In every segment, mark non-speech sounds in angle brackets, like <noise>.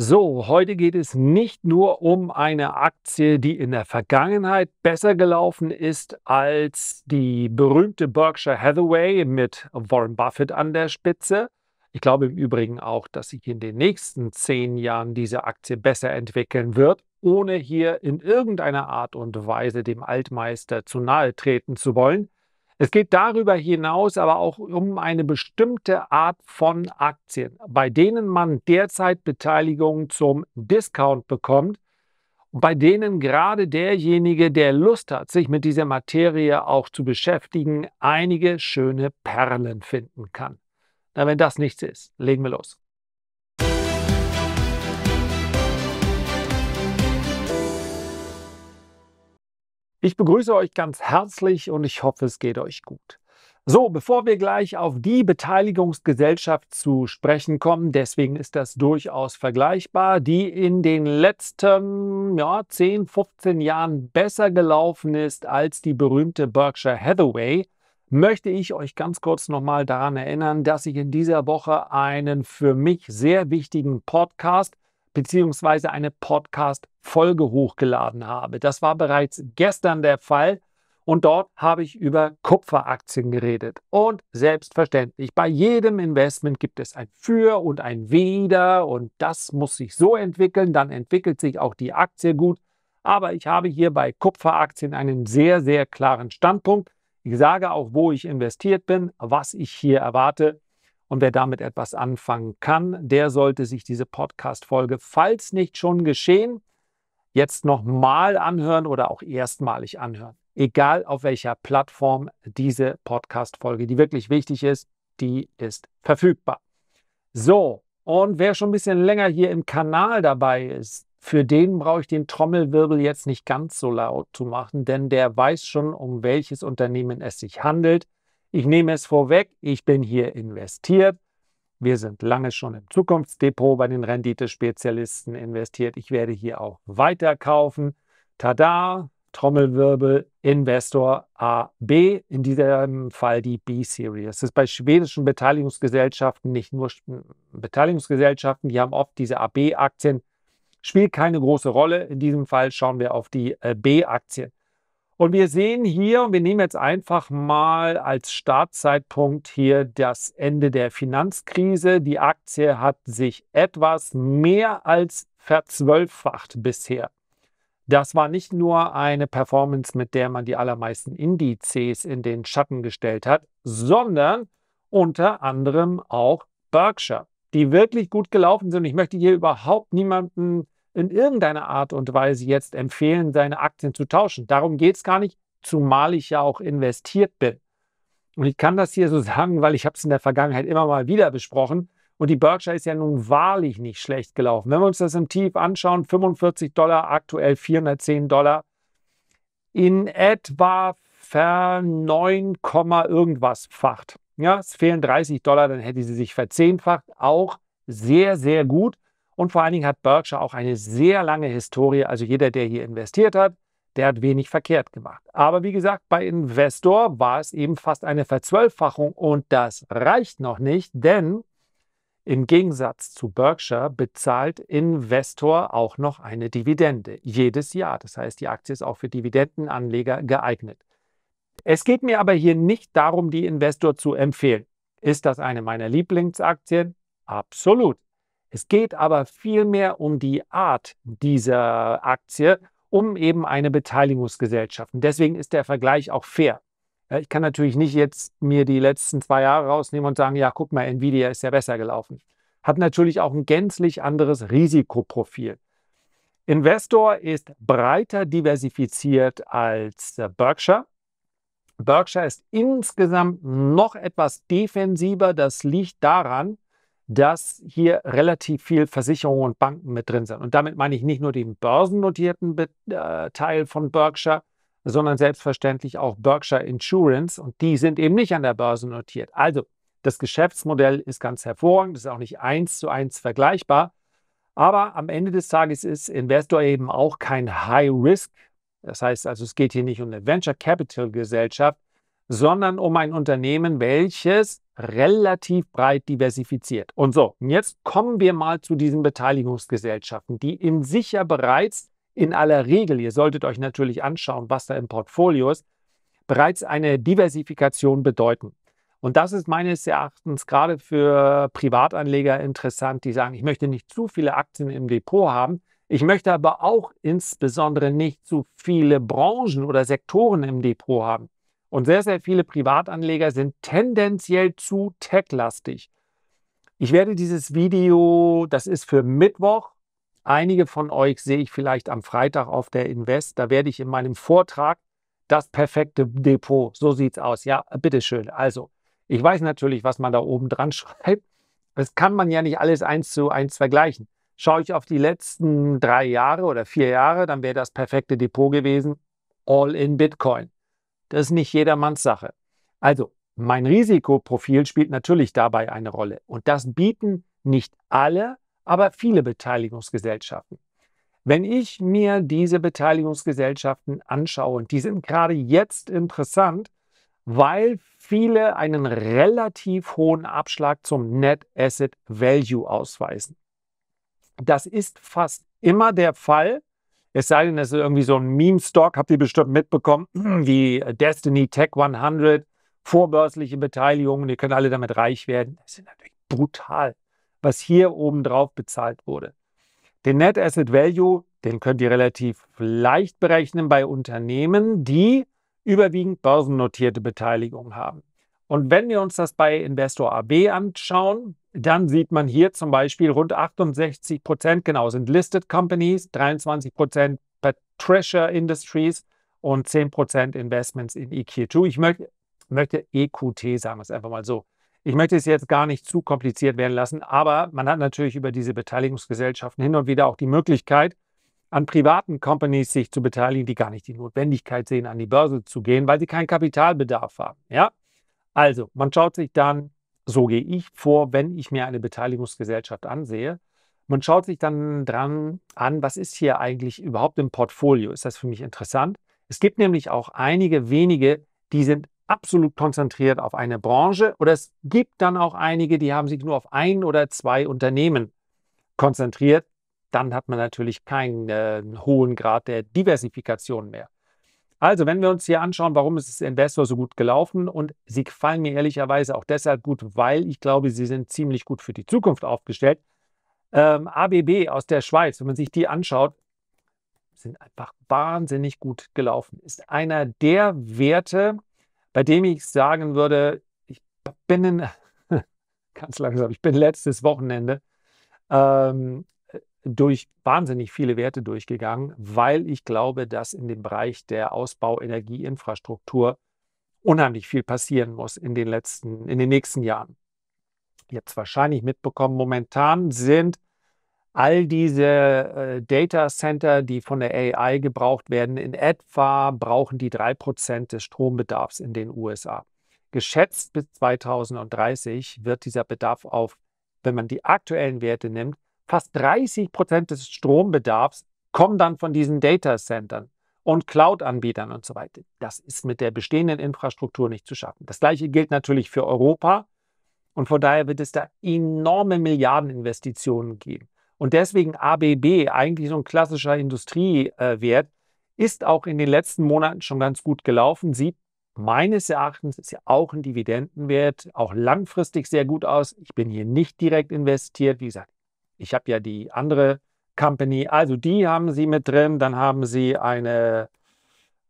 So, heute geht es nicht nur um eine Aktie, die in der Vergangenheit besser gelaufen ist als die berühmte Berkshire Hathaway mit Warren Buffett an der Spitze. Ich glaube im Übrigen auch, dass sich in den nächsten zehn Jahren diese Aktie besser entwickeln wird, ohne hier in irgendeiner Art und Weise dem Altmeister zu nahe treten zu wollen. Es geht darüber hinaus aber auch um eine bestimmte Art von Aktien, bei denen man derzeit Beteiligungen zum Discount bekommt und bei denen gerade derjenige, der Lust hat, sich mit dieser Materie auch zu beschäftigen, einige schöne Perlen finden kann. Na, wenn das nichts ist, legen wir los. Ich begrüße euch ganz herzlich und ich hoffe, es geht euch gut. So, bevor wir gleich auf die Beteiligungsgesellschaft zu sprechen kommen, deswegen ist das durchaus vergleichbar, die in den letzten ja, 10, 15 Jahren besser gelaufen ist als die berühmte Berkshire Hathaway, möchte ich euch ganz kurz nochmal daran erinnern, dass ich in dieser Woche einen für mich sehr wichtigen Podcast beziehungsweise eine Podcast-Folge hochgeladen habe. Das war bereits gestern der Fall und dort habe ich über Kupferaktien geredet. Und selbstverständlich, bei jedem Investment gibt es ein Für und ein Wider und das muss sich so entwickeln, dann entwickelt sich auch die Aktie gut. Aber ich habe hier bei Kupferaktien einen sehr, sehr klaren Standpunkt. Ich sage auch, wo ich investiert bin, was ich hier erwarte und wer damit etwas anfangen kann, der sollte sich diese Podcast-Folge, falls nicht schon geschehen, jetzt nochmal anhören oder auch erstmalig anhören. Egal auf welcher Plattform diese Podcast-Folge, die wirklich wichtig ist, die ist verfügbar. So, und wer schon ein bisschen länger hier im Kanal dabei ist, für den brauche ich den Trommelwirbel jetzt nicht ganz so laut zu machen, denn der weiß schon, um welches Unternehmen es sich handelt. Ich nehme es vorweg, ich bin hier investiert. Wir sind lange schon im Zukunftsdepot bei den Renditespezialisten investiert. Ich werde hier auch weiterkaufen. Tada, Trommelwirbel, Investor AB, in diesem Fall die B-Series. Das ist bei schwedischen Beteiligungsgesellschaften, nicht nur Beteiligungsgesellschaften, die haben oft diese AB-Aktien, spielt keine große Rolle. In diesem Fall schauen wir auf die äh, B-Aktien. Und wir sehen hier, und wir nehmen jetzt einfach mal als Startzeitpunkt hier das Ende der Finanzkrise. Die Aktie hat sich etwas mehr als verzwölffacht bisher. Das war nicht nur eine Performance, mit der man die allermeisten Indizes in den Schatten gestellt hat, sondern unter anderem auch Berkshire, die wirklich gut gelaufen sind. Ich möchte hier überhaupt niemanden in irgendeiner Art und Weise jetzt empfehlen, seine Aktien zu tauschen. Darum geht es gar nicht, zumal ich ja auch investiert bin. Und ich kann das hier so <laughs> sagen, weil ich habe es in der Vergangenheit immer mal wieder besprochen. Und die Berkshire ist ja nun wahrlich nicht schlecht gelaufen. Wenn wir uns das im Tief anschauen, 45 Dollar, aktuell 410 Dollar, in etwa ver 9, irgendwas facht. Ja, es fehlen 30 Dollar, dann hätte sie sich verzehnfacht. Auch sehr, sehr gut. Und vor allen Dingen hat Berkshire auch eine sehr lange Historie. Also jeder, der hier investiert hat, der hat wenig verkehrt gemacht. Aber wie gesagt, bei Investor war es eben fast eine Verzwölffachung und das reicht noch nicht, denn im Gegensatz zu Berkshire bezahlt Investor auch noch eine Dividende jedes Jahr. Das heißt, die Aktie ist auch für Dividendenanleger geeignet. Es geht mir aber hier nicht darum, die Investor zu empfehlen. Ist das eine meiner Lieblingsaktien? Absolut. Es geht aber vielmehr um die Art dieser Aktie, um eben eine Beteiligungsgesellschaft. Und deswegen ist der Vergleich auch fair. Ich kann natürlich nicht jetzt mir die letzten zwei Jahre rausnehmen und sagen, ja, guck mal, Nvidia ist ja besser gelaufen. Hat natürlich auch ein gänzlich anderes Risikoprofil. Investor ist breiter diversifiziert als Berkshire. Berkshire ist insgesamt noch etwas defensiver. Das liegt daran, dass hier relativ viel Versicherungen und Banken mit drin sind. Und damit meine ich nicht nur den börsennotierten äh, Teil von Berkshire, sondern selbstverständlich auch Berkshire Insurance. Und die sind eben nicht an der Börse notiert. Also das Geschäftsmodell ist ganz hervorragend, das ist auch nicht eins zu eins vergleichbar. Aber am Ende des Tages ist Investor eben auch kein High Risk. Das heißt also, es geht hier nicht um eine Venture Capital Gesellschaft, sondern um ein Unternehmen, welches relativ breit diversifiziert. Und so, und jetzt kommen wir mal zu diesen Beteiligungsgesellschaften, die in sich ja bereits in aller Regel, ihr solltet euch natürlich anschauen, was da im Portfolio ist, bereits eine Diversifikation bedeuten. Und das ist meines Erachtens gerade für Privatanleger interessant, die sagen, ich möchte nicht zu viele Aktien im Depot haben. Ich möchte aber auch insbesondere nicht zu viele Branchen oder Sektoren im Depot haben. Und sehr, sehr viele Privatanleger sind tendenziell zu techlastig. Ich werde dieses Video, das ist für Mittwoch, einige von euch sehe ich vielleicht am Freitag auf der Invest, da werde ich in meinem Vortrag das perfekte Depot, so sieht's aus. Ja, bitteschön. Also, ich weiß natürlich, was man da oben dran <laughs> schreibt. Das kann man ja nicht alles eins zu eins vergleichen. Schaue ich auf die letzten drei Jahre oder vier Jahre, dann wäre das perfekte Depot gewesen, all in Bitcoin. Das ist nicht jedermanns Sache. Also, mein Risikoprofil spielt natürlich dabei eine Rolle. Und das bieten nicht alle, aber viele Beteiligungsgesellschaften. Wenn ich mir diese Beteiligungsgesellschaften anschaue, und die sind gerade jetzt interessant, weil viele einen relativ hohen Abschlag zum Net Asset Value ausweisen. Das ist fast immer der Fall, es sei denn, es ist irgendwie so ein Meme-Stock, habt ihr bestimmt mitbekommen, <clears throat> wie Destiny Tech 100, vorbörsliche Beteiligungen, ihr könnt alle damit reich werden. Das ist natürlich brutal, was hier oben drauf bezahlt wurde. Den Net Asset Value, den könnt ihr relativ leicht berechnen bei Unternehmen, die überwiegend börsennotierte Beteiligungen haben. Und wenn wir uns das bei Investor AB anschauen, dann sieht man hier zum Beispiel rund 68 Prozent, genau, sind Listed Companies, 23 Prozent Patricia Industries und 10 Prozent Investments in EQ2. Ich möchte, möchte EQT sagen, das einfach mal so. Ich möchte es jetzt gar nicht zu kompliziert werden lassen, aber man hat natürlich über diese Beteiligungsgesellschaften hin und wieder auch die Möglichkeit, an privaten Companies sich zu beteiligen, die gar nicht die Notwendigkeit sehen, an die Börse zu gehen, weil sie keinen Kapitalbedarf haben. Ja? Also, man schaut sich dann so gehe ich vor, wenn ich mir eine Beteiligungsgesellschaft ansehe. Man schaut sich dann dran an, was ist hier eigentlich überhaupt im Portfolio? Ist das für mich interessant? Es gibt nämlich auch einige wenige, die sind absolut konzentriert auf eine Branche oder es gibt dann auch einige, die haben sich nur auf ein oder zwei Unternehmen konzentriert. Dann hat man natürlich keinen äh, hohen Grad der Diversifikation mehr. Also, wenn wir uns hier anschauen, warum ist das Investor so gut gelaufen und sie gefallen mir ehrlicherweise auch deshalb gut, weil ich glaube, sie sind ziemlich gut für die Zukunft aufgestellt. Ähm, ABB aus der Schweiz, wenn man sich die anschaut, sind einfach wahnsinnig gut gelaufen. Ist einer der Werte, bei dem ich sagen würde, ich bin in, <laughs> ganz langsam, ich bin letztes Wochenende ähm, durch wahnsinnig viele Werte durchgegangen, weil ich glaube, dass in dem Bereich der Ausbau Energieinfrastruktur unheimlich viel passieren muss in den letzten, in den nächsten Jahren. Ihr habt es wahrscheinlich mitbekommen, momentan sind all diese äh, Data Center, die von der AI gebraucht werden, in etwa brauchen die 3% des Strombedarfs in den USA. Geschätzt bis 2030 wird dieser Bedarf auf, wenn man die aktuellen Werte nimmt, fast 30 Prozent des Strombedarfs kommen dann von diesen Data Centern und Cloud-Anbietern und so weiter. Das ist mit der bestehenden Infrastruktur nicht zu schaffen. Das gleiche gilt natürlich für Europa. Und von daher wird es da enorme Milliardeninvestitionen geben. Und deswegen ABB, eigentlich so ein klassischer Industriewert, ist auch in den letzten Monaten schon ganz gut gelaufen. Sieht meines Erachtens ist ja auch ein Dividendenwert, auch langfristig sehr gut aus. Ich bin hier nicht direkt investiert. Wie gesagt, ich habe ja die andere Company, also die haben sie mit drin. Dann haben sie eine,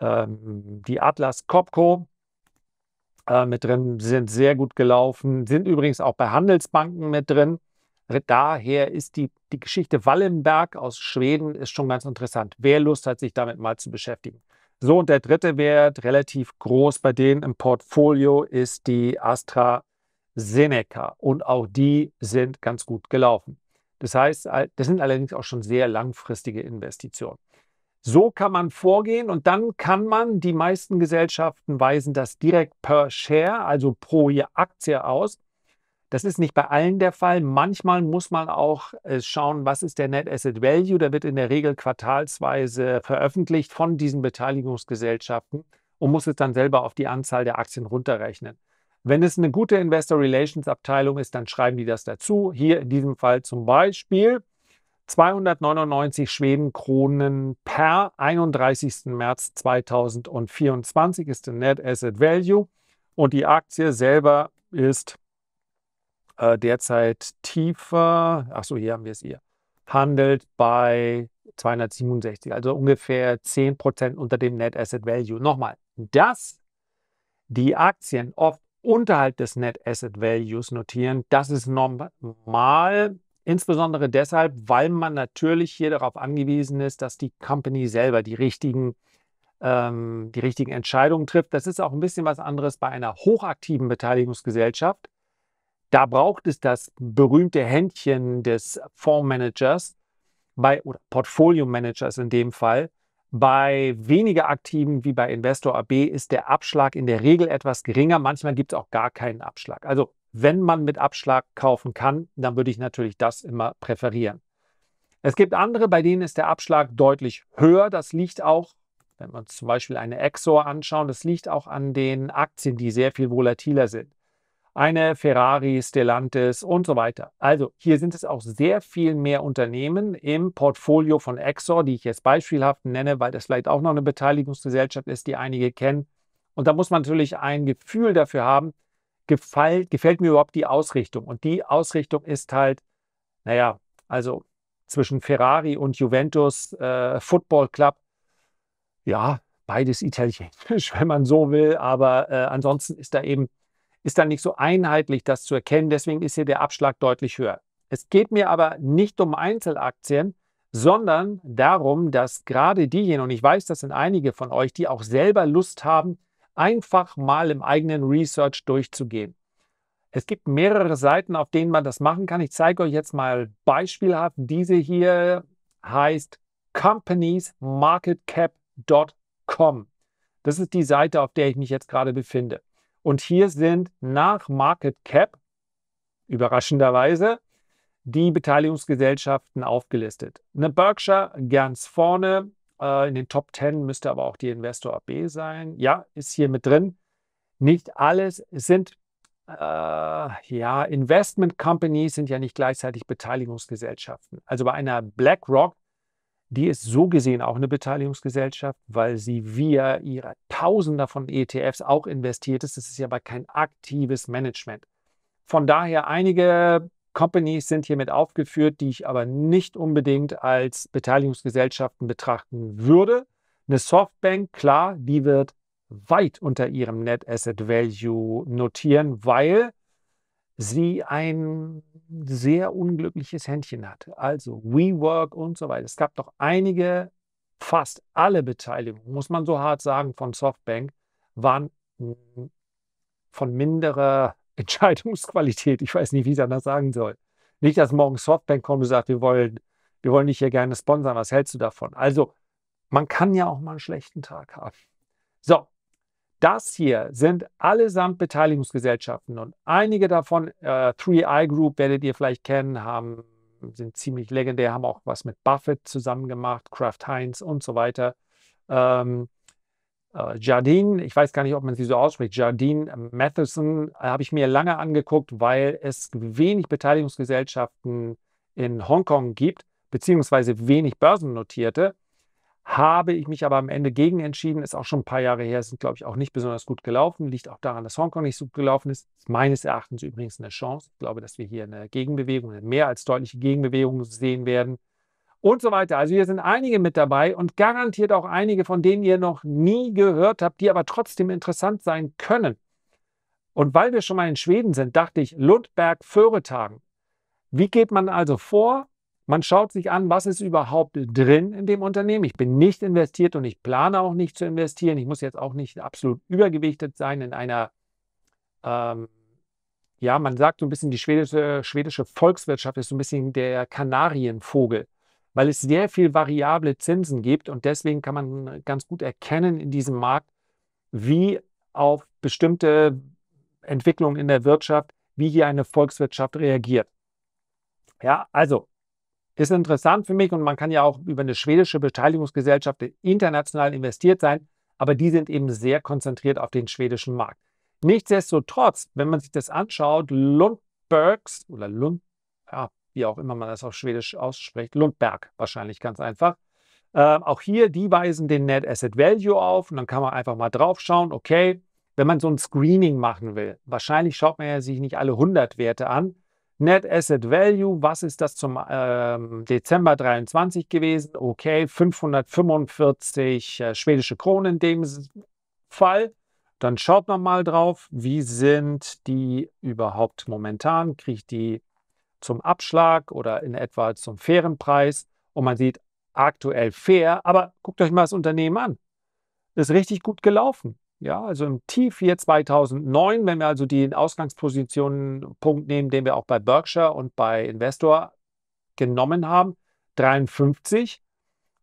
ähm, die Atlas Copco äh, mit drin, sind sehr gut gelaufen, sind übrigens auch bei Handelsbanken mit drin. Daher ist die, die Geschichte Wallenberg aus Schweden ist schon ganz interessant. Wer Lust hat, sich damit mal zu beschäftigen. So, und der dritte Wert, relativ groß bei denen im Portfolio, ist die AstraZeneca. Und auch die sind ganz gut gelaufen. Das heißt, das sind allerdings auch schon sehr langfristige Investitionen. So kann man vorgehen und dann kann man, die meisten Gesellschaften weisen das direkt per Share, also pro Aktie aus. Das ist nicht bei allen der Fall. Manchmal muss man auch äh, schauen, was ist der Net Asset Value. Der wird in der Regel quartalsweise veröffentlicht von diesen Beteiligungsgesellschaften und muss es dann selber auf die Anzahl der Aktien runterrechnen. Wenn es eine gute Investor Relations Abteilung ist, dann schreiben die das dazu. Hier in diesem Fall zum Beispiel 299 Schwedenkronen per 31. März 2024 ist der Net Asset Value und die Aktie selber ist äh, derzeit tiefer. Achso, hier haben wir es hier. Handelt bei 267, also ungefähr 10% unter dem Net Asset Value. Nochmal, dass die Aktien oft unterhalb des Net Asset Values notieren. Das ist normal, insbesondere deshalb, weil man natürlich hier darauf angewiesen ist, dass die Company selber die richtigen, ähm, die richtigen Entscheidungen trifft. Das ist auch ein bisschen was anderes bei einer hochaktiven Beteiligungsgesellschaft. Da braucht es das berühmte Händchen des Fondsmanagers bei, oder Portfolio Managers in dem Fall, bei weniger Aktiven wie bei Investor AB ist der Abschlag in der Regel etwas geringer. Manchmal gibt es auch gar keinen Abschlag. Also wenn man mit Abschlag kaufen kann, dann würde ich natürlich das immer präferieren. Es gibt andere, bei denen ist der Abschlag deutlich höher. Das liegt auch, wenn wir uns zum Beispiel eine Exor anschauen, das liegt auch an den Aktien, die sehr viel volatiler sind eine Ferrari, Stellantis und so weiter. Also hier sind es auch sehr viel mehr Unternehmen im Portfolio von Exor, die ich jetzt beispielhaft nenne, weil das vielleicht auch noch eine Beteiligungsgesellschaft ist, die einige kennen. Und da muss man natürlich ein Gefühl dafür haben, gefällt, gefällt mir überhaupt die Ausrichtung? Und die Ausrichtung ist halt, naja, also zwischen Ferrari und Juventus äh, Football Club, ja, beides italienisch, <laughs> wenn man so will, aber äh, ansonsten ist da eben ist dann nicht so einheitlich, das zu erkennen. Deswegen ist hier der Abschlag deutlich höher. Es geht mir aber nicht um Einzelaktien, sondern darum, dass gerade diejenigen, und ich weiß, das sind einige von euch, die auch selber Lust haben, einfach mal im eigenen Research durchzugehen. Es gibt mehrere Seiten, auf denen man das machen kann. Ich zeige euch jetzt mal beispielhaft. Diese hier heißt companiesmarketcap.com. Das ist die Seite, auf der ich mich jetzt gerade befinde. Und hier sind nach Market Cap, überraschenderweise, die Beteiligungsgesellschaften aufgelistet. Eine Berkshire ganz vorne, äh, in den Top 10 müsste aber auch die Investor AB sein. Ja, ist hier mit drin. Nicht alles sind, äh, ja, Investment Companies sind ja nicht gleichzeitig Beteiligungsgesellschaften. Also bei einer BlackRock die ist so gesehen auch eine Beteiligungsgesellschaft, weil sie via ihrer Tausender von ETFs auch investiert ist. Das ist ja aber kein aktives Management. Von daher, einige Companies sind hiermit aufgeführt, die ich aber nicht unbedingt als Beteiligungsgesellschaften betrachten würde. Eine Softbank, klar, die wird weit unter ihrem Net Asset Value notieren, weil sie ein sehr unglückliches Händchen hatte. Also WeWork und so weiter. Es gab doch einige, fast alle Beteiligungen, muss man so hart sagen, von Softbank, waren von minderer <laughs> Entscheidungsqualität. Ich weiß nicht, wie ich das sagen soll. Nicht, dass morgen Softbank kommt und sagt, wir wollen, wir wollen dich hier gerne sponsern. Was hältst du davon? Also, man kann ja auch mal einen schlechten Tag haben. So, das hier sind allesamt Beteiligungsgesellschaften und einige davon, äh, 3i Group werdet ihr vielleicht kennen, haben, sind ziemlich legendär, haben auch was mit Buffett zusammen gemacht, Kraft Heinz und so weiter. Ähm, äh, Jardine, ich weiß gar nicht, ob man sie so ausspricht, Jardine Matheson, äh, habe ich mir lange angeguckt, weil es wenig Beteiligungsgesellschaften in Hongkong gibt, beziehungsweise wenig börsennotierte habe ich mich aber am Ende gegen entschieden. Ist auch schon ein paar Jahre her, sind, glaube ich, auch nicht besonders gut gelaufen. Liegt auch daran, dass Hongkong nicht so gut gelaufen ist. ist meines Erachtens übrigens eine Chance. Ich glaube, dass wir hier eine Gegenbewegung, eine mehr als deutliche Gegenbewegung sehen werden. Und so weiter. Also hier sind einige mit dabei und garantiert auch einige, von denen ihr noch nie gehört habt, die aber trotzdem interessant sein können. Und weil wir schon mal in Schweden sind, dachte ich, Lundberg Företagen. Wie geht man also vor? Man schaut sich an, was ist überhaupt drin in dem Unternehmen. Ich bin nicht investiert und ich plane auch nicht zu investieren. Ich muss jetzt auch nicht absolut übergewichtet sein in einer, ähm, ja, man sagt so ein bisschen, die schwedische, schwedische Volkswirtschaft ist so ein bisschen der Kanarienvogel, weil es sehr viel variable Zinsen gibt und deswegen kann man ganz gut erkennen in diesem Markt, wie auf bestimmte Entwicklungen in der Wirtschaft, wie hier eine Volkswirtschaft reagiert. Ja, also ist interessant für mich und man kann ja auch über eine schwedische Beteiligungsgesellschaft international investiert sein, aber die sind eben sehr konzentriert auf den schwedischen Markt. Nichtsdestotrotz, wenn man sich das anschaut, Lundbergs oder Lund, ja, wie auch immer man das auf Schwedisch ausspricht, Lundberg wahrscheinlich ganz einfach. Äh, auch hier, die weisen den Net Asset Value auf und dann kann man einfach mal drauf schauen, okay, wenn man so ein Screening machen will, wahrscheinlich schaut man ja sich nicht alle 100 Werte an, Net Asset Value, was ist das zum äh, Dezember 23 gewesen? Okay, 545 äh, schwedische Kronen in dem Fall. Dann schaut man mal drauf, wie sind die überhaupt momentan? Kriegt die zum Abschlag oder in etwa zum fairen Preis? Und man sieht aktuell fair, aber guckt euch mal das Unternehmen an. Ist richtig gut gelaufen. Ja, also im Tief hier 2009, wenn wir also den Ausgangspositionenpunkt nehmen, den wir auch bei Berkshire und bei Investor genommen haben, 53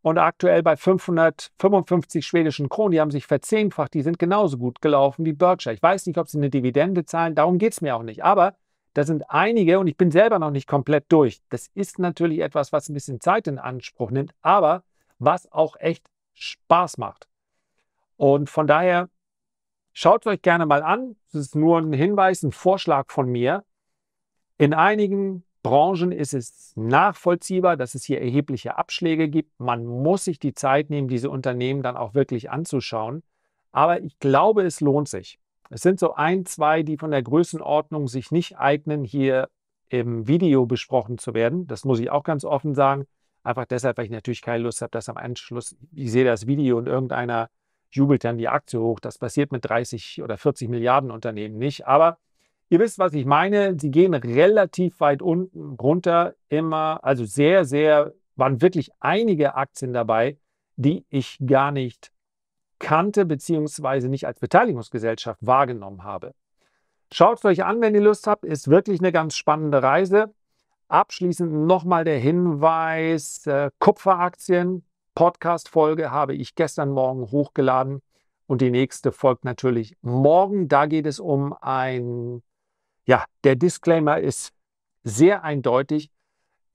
und aktuell bei 555 schwedischen Kronen. Die haben sich verzehnfacht, die sind genauso gut gelaufen wie Berkshire. Ich weiß nicht, ob sie eine Dividende zahlen, darum geht es mir auch nicht. Aber da sind einige und ich bin selber noch nicht komplett durch. Das ist natürlich etwas, was ein bisschen Zeit in Anspruch nimmt, aber was auch echt Spaß macht. Und von daher Schaut euch gerne mal an. Das ist nur ein Hinweis, ein Vorschlag von mir. In einigen Branchen ist es nachvollziehbar, dass es hier erhebliche Abschläge gibt. Man muss sich die Zeit nehmen, diese Unternehmen dann auch wirklich anzuschauen. Aber ich glaube, es lohnt sich. Es sind so ein, zwei, die von der Größenordnung sich nicht eignen, hier im Video besprochen zu werden. Das muss ich auch ganz offen sagen. Einfach deshalb, weil ich natürlich keine Lust habe, dass am Anschluss, ich sehe das Video und irgendeiner jubelt dann die Aktie hoch. Das passiert mit 30 oder 40 Milliarden Unternehmen nicht. Aber ihr wisst, was ich meine. Sie gehen relativ weit unten runter immer. Also sehr, sehr, waren wirklich einige Aktien dabei, die ich gar nicht kannte, beziehungsweise nicht als Beteiligungsgesellschaft wahrgenommen habe. Schaut es euch an, wenn ihr Lust habt. Ist wirklich eine ganz spannende Reise. Abschließend nochmal der Hinweis: äh, Kupferaktien, Podcast-Folge habe ich gestern Morgen hochgeladen und die nächste folgt natürlich morgen. Da geht es um ein, ja, der Disclaimer ist sehr eindeutig,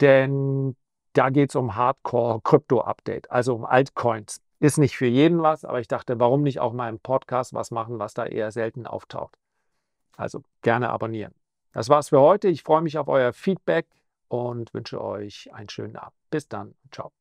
denn da geht es um Hardcore-Krypto-Update, also um Altcoins. Ist nicht für jeden was, aber ich dachte, warum nicht auch mal im Podcast was machen, was da eher selten auftaucht. Also gerne abonnieren. Das war's für heute. Ich freue mich auf euer Feedback und wünsche euch einen schönen Abend. Bis dann. Ciao.